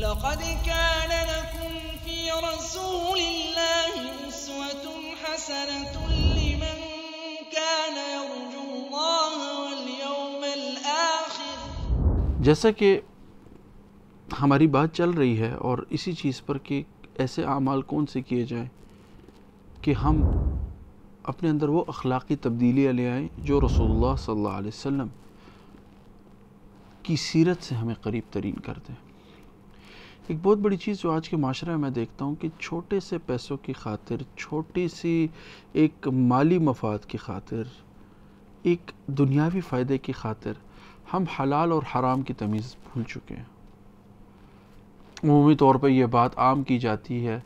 لقد كان لكم في رسول الله أسوة حسنة لمن كان يرجو الله واليوم الآخر जैसा कि हमारी बात चल रही है और इसी चीज़ पर कि ऐसे अमाल कौन से किए जाएं कि हम अपने अंदर वो अखलाकी तब्दीलियाँ ले आएँ जो रसोल्ला सल्ला वसम की सीरत से हमें करीब तरीन कर दें एक बहुत बड़ी चीज़ जो आज के माशरे में मैं देखता हूँ कि छोटे से पैसों की खातिर छोटी सी एक माली मफाद की खातिर एक दुनियावी फ़ायदे की खातिर हम हलाल और हराम की तमीज़ भूल चुके हैं मूमी तौर पर यह बात आम की जाती है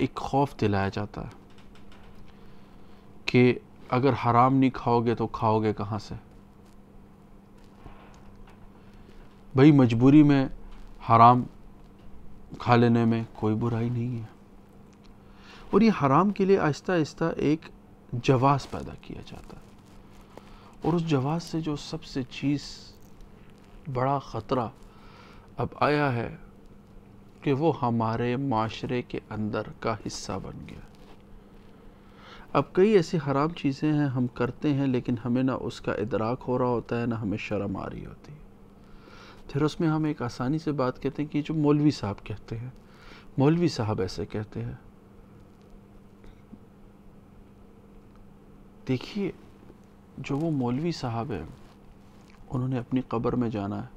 एक खौफ दिलाया जाता है कि अगर हराम नहीं खाओगे तो खाओगे कहाँ से भाई मजबूरी में हराम खा लेने में कोई बुराई नहीं है और ये हराम के लिए आहिस्ता आहिस्ता एक जवास पैदा किया जाता है और उस जवाज़ से जो सबसे चीज़ बड़ा ख़तरा अब आया है कि वो हमारे माशरे के अंदर का हिस्सा बन गया अब कई ऐसी हराम चीज़ें हैं हम करते हैं लेकिन हमें ना उसका इदराक हो रहा होता है ना हमें शर्म आ रही होती है फिर उसमें हम एक आसानी से बात कहते हैं कि जो मौलवी साहब कहते हैं मौलवी साहब ऐसे कहते हैं देखिए जो वो मौलवी साहब हैं उन्होंने अपनी कब्र में जाना है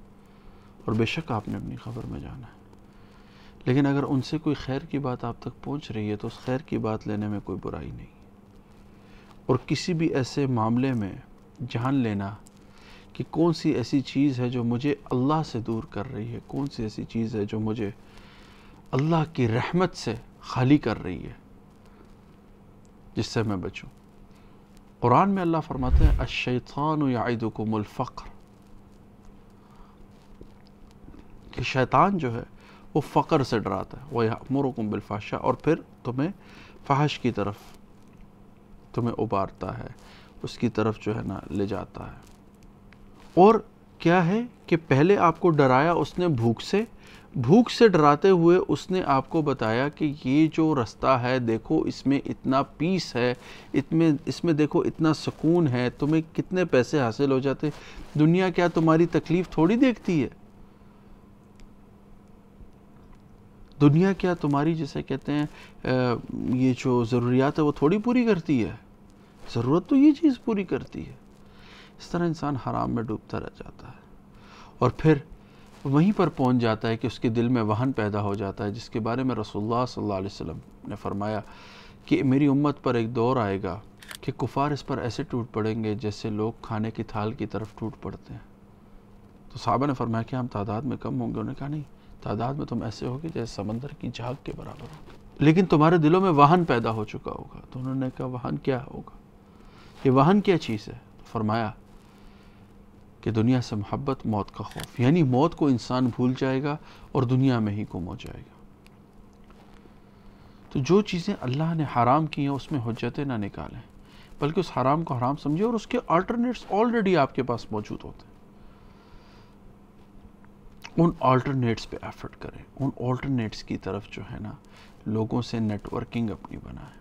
और बेशक आपने अपनी कब्र में जाना है लेकिन अगर उनसे कोई खैर की बात आप तक पहुंच रही है तो उस खैर की बात लेने में कोई बुराई नहीं और किसी भी ऐसे मामले में जान लेना कि कौन सी ऐसी चीज़ है जो मुझे अल्लाह से दूर कर रही है कौन सी ऐसी चीज़ है जो मुझे अल्लाह की रहमत से खाली कर रही है जिससे मैं बचूं कुरान में अल्लाह फरमाते हैं अशैतान कि शैतान जो है वो फ़क्र से डराता है वह यमरकुम बिलफाशा और फिर तुम्हें फहश की तरफ तुम्हें उबारता है उसकी तरफ जो है ना ले जाता है और क्या है कि पहले आपको डराया उसने भूख से भूख से डराते हुए उसने आपको बताया कि ये जो रास्ता है देखो इसमें इतना पीस है इसमें इसमें देखो इतना सुकून है तुम्हें कितने पैसे हासिल हो जाते दुनिया क्या तुम्हारी तकलीफ़ थोड़ी देखती है दुनिया क्या तुम्हारी जैसे कहते हैं ये जो ज़रूरियात है वो थोड़ी पूरी करती है ज़रूरत तो ये चीज़ पूरी करती है इस तरह इंसान हराम में डूबता रह जाता है और फिर वहीं पर पहुंच जाता है कि उसके दिल में वाहन पैदा हो जाता है जिसके बारे में रसोल्ला सल्लल्लाहु ने फरमाया कि मेरी उम्मत पर एक दौर आएगा कि कुफार इस पर ऐसे टूट पड़ेंगे जैसे लोग खाने की थाल की तरफ टूट पड़ते हैं तो साहबा ने फरमाया कि हम तादाद में कम होंगे उन्होंने कहा नहीं तादाद में तुम ऐसे होगे जैसे समंदर की झाग के बराबर होगे लेकिन तुम्हारे दिलों में वाहन पैदा हो चुका होगा तो उन्होंने कहा वाहन क्या होगा ये वाहन क्या चीज़ है तो फरमाया कि दुनिया से मोहब्बत मौत का खौफ यानी मौत को इंसान भूल जाएगा और दुनिया में ही गुम हो जाएगा तो जो चीज़ें अल्लाह ने हराम की हैं उसमें हजतें ना निकालें बल्कि उस हराम को हराम समझे और उसके अल्टरनेट्स ऑलरेडी आपके पास मौजूद होते हैं उन ऑल्टरनेट्स पे एफर्ट करें उन ऑल्टरनेट्स की तरफ जो है ना लोगों से नेटवर्किंग अपनी बनाएं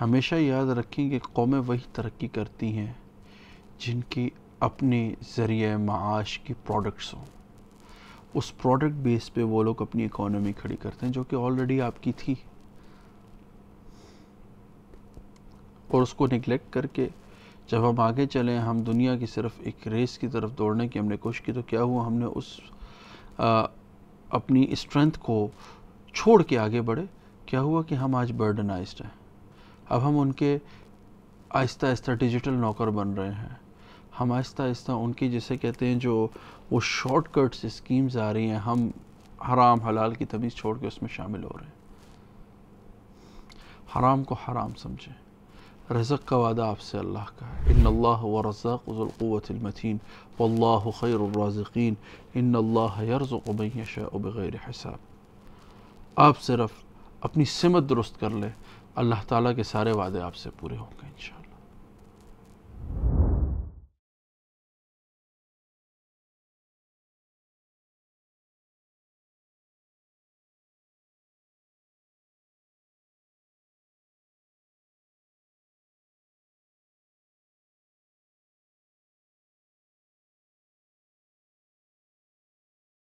हमेशा याद रखें कि कौमें वही तरक्की करती हैं जिनकी अपने ज़रिए माश की प्रोडक्ट्स हों उस प्रोडक्ट बेस पे वो लोग अपनी इकोनॉमी खड़ी करते हैं जो कि ऑलरेडी आपकी थी और उसको निगलेक्ट करके जब हम आगे चले हम दुनिया की सिर्फ एक रेस की तरफ दौड़ने की हमने कोशिश की तो क्या हुआ हमने उस आ, अपनी स्ट्रेंथ को छोड़ के आगे बढ़े क्या हुआ कि हम आज बर्डनाइज हैं अब हम उनके आहिस्ता आहिस्ता डिजिटल नौकर बन रहे हैं हम आहिस्ता आहिस्ता उनकी जिसे कहते हैं जो वो शॉर्टकट्स स्कीम्स आ रही हैं हम हराम हलाल की तमीज़ छोड़ के उसमें शामिल हो रहे हैं हराम को हराम समझें रज़क का वादा आपसे अल्लाह का है इन अल्लाह व रज़ाक़ुलमतिन वल्ल खैरज़िन इन अल्लाह यरज़ुबैर हिसाब आप सिर्फ़ अपनी सिमत दुरुस्त कर लें अल्लाह ताला के सारे वादे आपसे पूरे होंगे इन